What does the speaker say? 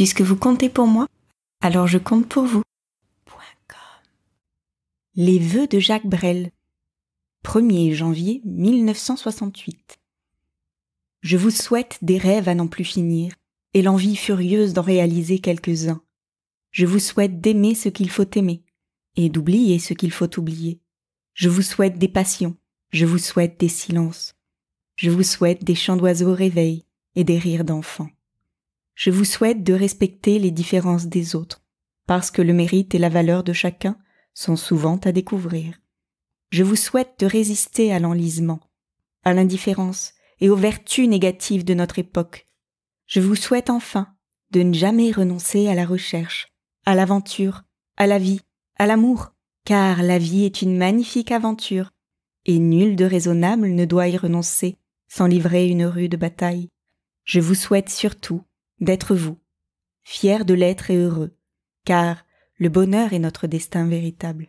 Puisque vous comptez pour moi, alors je compte pour vous. Les vœux de Jacques Brel. 1er janvier 1968. Je vous souhaite des rêves à n'en plus finir et l'envie furieuse d'en réaliser quelques-uns. Je vous souhaite d'aimer ce qu'il faut aimer et d'oublier ce qu'il faut oublier. Je vous souhaite des passions, je vous souhaite des silences. Je vous souhaite des chants d'oiseaux au réveil et des rires d'enfants. Je vous souhaite de respecter les différences des autres, parce que le mérite et la valeur de chacun sont souvent à découvrir. Je vous souhaite de résister à l'enlisement, à l'indifférence et aux vertus négatives de notre époque. Je vous souhaite enfin de ne jamais renoncer à la recherche, à l'aventure, à la vie, à l'amour, car la vie est une magnifique aventure, et nul de raisonnable ne doit y renoncer sans livrer une rude bataille. Je vous souhaite surtout d'être vous, fier de l'être et heureux, car le bonheur est notre destin véritable.